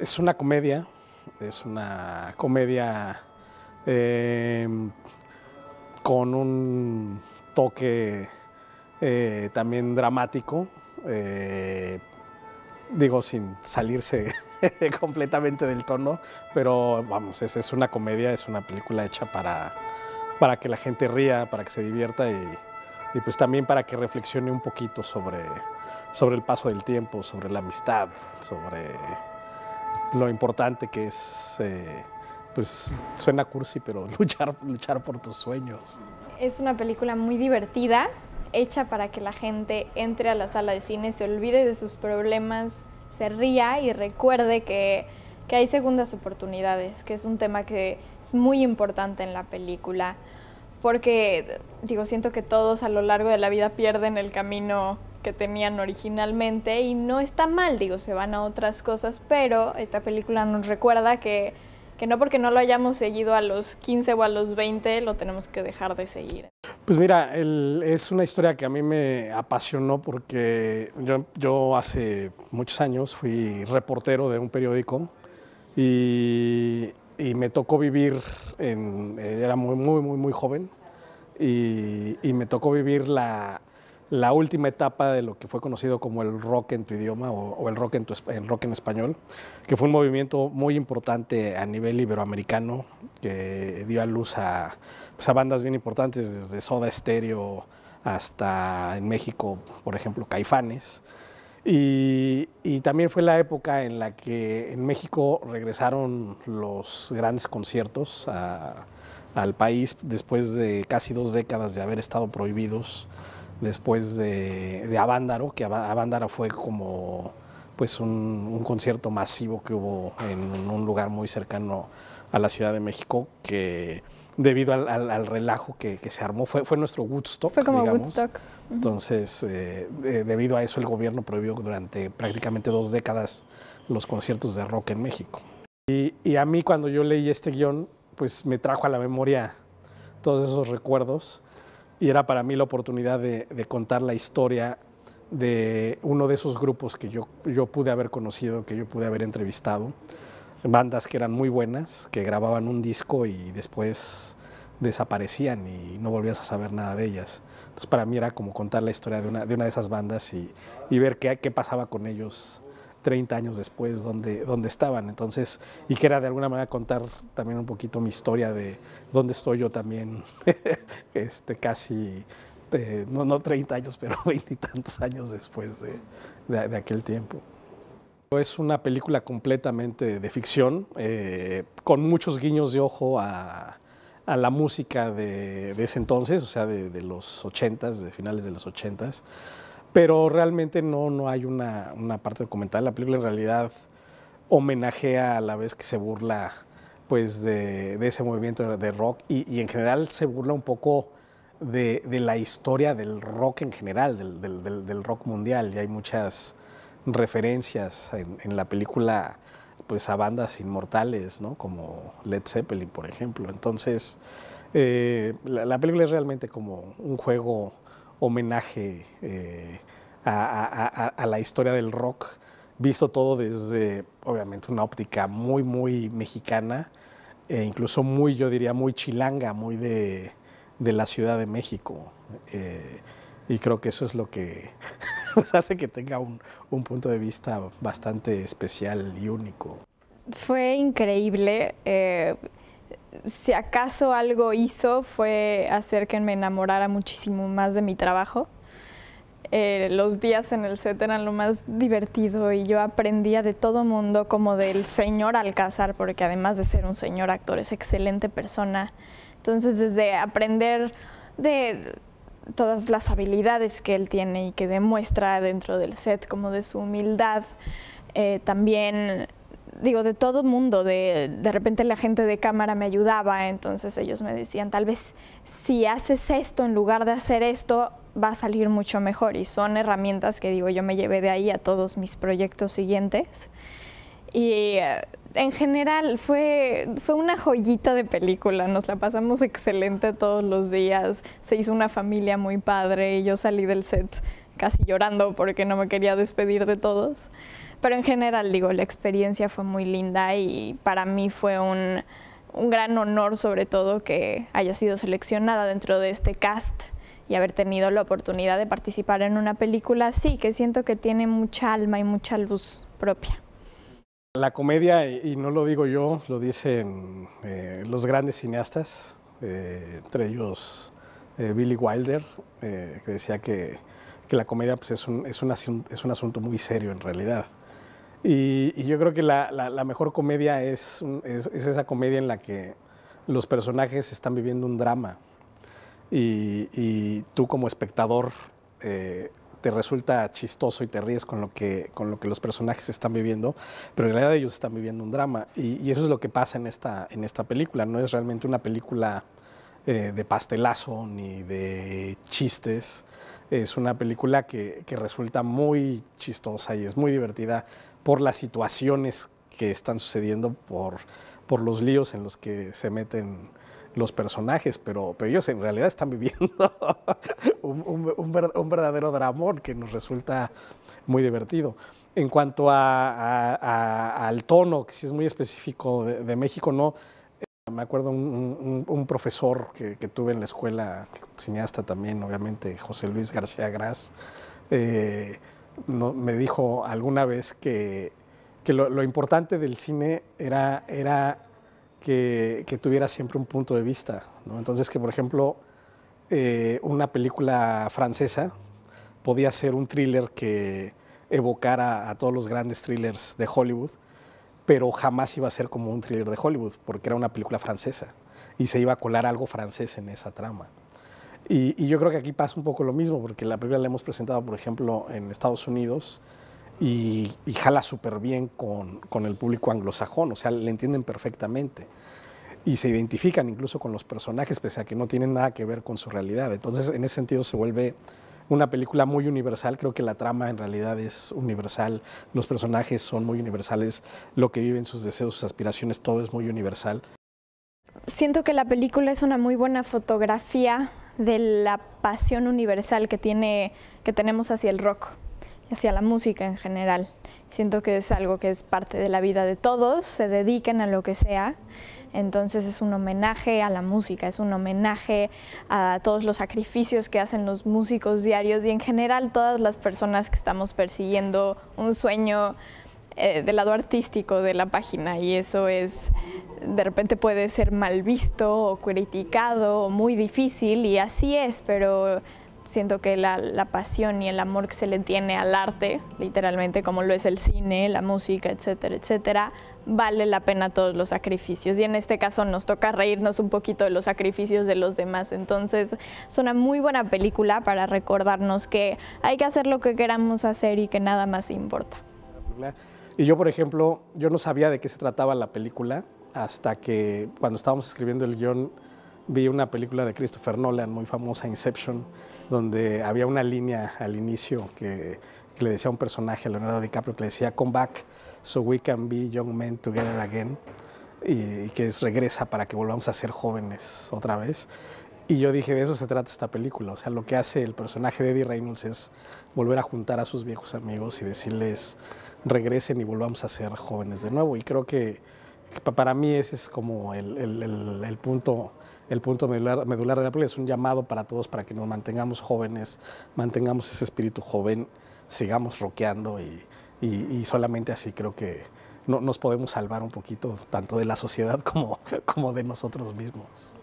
Es, una comedia, es una comedia em, con un toque eh, también dramático, eh, digo, sin salirse completamente del tono, pero vamos, es, una comedia, es una película hecha para, para que la gente ría, para que se divierta y, pues también para que reflexione un poquito sobre, sobre el paso del tiempo, sobre la amistad, sobre lo importante que es, eh, pues suena cursi, pero luchar, luchar por tus sueños. Es una película muy divertida, hecha para que la gente entre a la sala de cine, se olvide de sus problemas, se ría y recuerde que, hay segundas oportunidades, que es un tema que es muy importante en la película. Porque, digo, siento que todos a lo largo de la vida pierden el camino que tenían originalmente y no está mal, digo, se van a otras cosas, pero esta película nos recuerda que, que no porque no lo hayamos seguido a los 15 o a los 20 lo tenemos que dejar de seguir. Pues mira, es una historia que a mí me apasionó porque yo, hace muchos años fui reportero de un periódico y, me tocó vivir, era muy, muy, muy, muy joven y me tocó vivir la, la última etapa de lo que fue conocido como el rock en tu idioma o, el, rock en español, que fue un movimiento muy importante a nivel iberoamericano, que dio a luz a, pues, bandas bien importantes, desde Soda Stereo hasta en México, por ejemplo, Caifanes. Y, también fue la época en la que en México regresaron los grandes conciertos al país después de casi dos décadas de haber estado prohibidos después de, de Avándaro, que Avándaro fue como pues un, concierto masivo que hubo en un lugar muy cercano a la Ciudad de México, que debido al, relajo que, se armó, fue, nuestro Woodstock. Fue como digamos. Woodstock. Entonces, eh, debido a eso, el gobierno prohibió durante prácticamente dos décadas los conciertos de rock en México. Y, y a mí cuando yo leí este guión, pues me trajo a la memoria todos esos recuerdos y era para mí la oportunidad de, contar la historia de uno de esos grupos que yo, yo pude haber conocido, que yo pude haber entrevistado, bandas que eran muy buenas, que grababan un disco y después desaparecían y no volvías a saber nada de ellas. Entonces para mí era como contar la historia de una de, esas bandas y, ver qué, qué pasaba con ellos 30 años después donde, donde estaban. Entonces, y que era de alguna manera contar también un poquito mi historia de dónde estoy yo también, este, casi, eh, no, no 30 años, pero 20 y tantos años después de, de, aquel tiempo. Es una película completamente de ficción, eh, con muchos guiños de ojo a, a la música de, de, ese entonces, o sea, de, de los 80s, de finales de los 80s pero realmente no, no hay una, parte documental. La película en realidad homenajea a la vez que se burla pues de, ese movimiento de rock y, en general se burla un poco de, la historia del rock en general, del, rock mundial. Y hay muchas referencias en, la película pues a bandas inmortales, ¿no? Como Led Zeppelin, por ejemplo. Entonces, eh, la película es realmente como un juego homenaje eh, a, la historia del rock, visto todo desde, obviamente, una óptica muy, muy mexicana, e incluso muy, yo diría, muy chilanga, muy de, la Ciudad de México. Eh, y creo que eso es lo que pues, hace que tenga un, punto de vista bastante especial y único. Fue increíble. Eh, si acaso algo hizo fue hacer que me enamorara muchísimo más de mi trabajo. Eh, los días en el set eran lo más divertido y yo aprendía de todo mundo, como del señor Alcázar, porque además de ser un señor actor es excelente persona. Entonces, desde aprender de todas las habilidades que él tiene y que demuestra dentro del set, como de su humildad, eh, también digo, de todo mundo, de, repente la gente de cámara me ayudaba, entonces ellos me decían, tal vez si haces esto en lugar de hacer esto, va a salir mucho mejor. Y son herramientas que digo, yo me llevé de ahí a todos mis proyectos siguientes. Y eh, en general fue, fue una joyita de película, nos la pasamos excelente todos los días, se hizo una familia muy padre y yo salí del set casi llorando porque no me quería despedir de todos. Pero en general, digo, la experiencia fue muy linda y para mí fue un, gran honor, sobre todo, que haya sido seleccionada dentro de este cast y haber tenido la oportunidad de participar en una película así, que siento que tiene mucha alma y mucha luz propia. La comedia, y no lo digo yo, lo dicen eh, los grandes cineastas, eh, entre ellos eh, Billy Wilder, que decía que, la comedia pues, es, es un asunto muy serio en realidad. Y, yo creo que la, mejor comedia es, esa comedia en la que los personajes están viviendo un drama y, tú como espectador eh, te resulta chistoso y te ríes con lo que, con lo que los personajes están viviendo, pero en realidad ellos están viviendo un drama. Y, eso es lo que pasa en esta, en esta película. No es realmente una película eh, de pastelazo ni de chistes. Es una película que resulta muy chistosa y es muy divertida por las situaciones que están sucediendo, por, por los líos en los que se meten los personajes, pero, ellos en realidad están viviendo un, verdadero dramón que nos resulta muy divertido. En cuanto a, al tono, que sí es muy específico de, México, no. Me acuerdo un, profesor que, tuve en la escuela, cineasta también, obviamente, José Luis García Gras, eh, me dijo alguna vez que, lo, importante del cine era, que, tuviera siempre un punto de vista. Entonces que, por ejemplo, eh, una película francesa podía ser un thriller que evocara a todos los grandes thrillers de Hollywood, pero jamás iba a ser como un thriller de Hollywood, porque era una película francesa y se iba a colar algo francés en esa trama. Y, yo creo que aquí pasa un poco lo mismo, porque la película la hemos presentado, por ejemplo, en Estados Unidos y, jala súper bien con, con, el público anglosajón, o sea, le entienden perfectamente y se identifican incluso con los personajes, pese a que no tienen nada que ver con su realidad. Entonces, en ese sentido, se vuelve una película muy universal. Creo que la trama en realidad es universal, los personajes son muy universales, lo que viven, sus deseos, sus aspiraciones, todo es muy universal. Siento que la película es una muy buena fotografía de la pasión universal que, tiene, que tenemos hacia el rock, y hacia la música en general. Siento que es algo que es parte de la vida de todos, se dediquen a lo que sea. Entonces es un homenaje a la música, es un homenaje a todos los sacrificios que hacen los músicos diarios y en general todas las personas que estamos persiguiendo un sueño eh, del lado artístico de la página y eso es de repente puede ser mal visto o criticado muy difícil y así es, pero siento que la, la, pasión y el amor que se le tiene al arte, literalmente como lo es el cine, la música, etcétera, etcétera, vale la pena todos los sacrificios. Y en este caso nos toca reírnos un poquito de los sacrificios de los demás. Entonces es una muy buena película para recordarnos que hay que hacer lo que queramos hacer y que nada más importa. Y yo, por ejemplo, yo no sabía de qué se trataba la película hasta que cuando estábamos escribiendo el guión vi una película de Christopher Nolan muy famosa, Inception, donde había una línea al inicio que, le decía a un personaje, Leonardo DiCaprio, que le decía, come back so we can be young men together again, y, y que es regresa para que volvamos a ser jóvenes otra vez. Y yo dije, de eso se trata esta película. O sea, lo que hace el personaje de Eddie Reynolds es volver a juntar a sus viejos amigos y decirles, regresen y volvamos a ser jóvenes de nuevo. Y creo que para mí ese es como el, el, punto el punto medular, medular de la es un llamado para todos para que nos mantengamos jóvenes, mantengamos ese espíritu joven, sigamos roqueando y, y, y, solamente así creo que no, nos podemos salvar un poquito tanto de la sociedad como, como de nosotros mismos.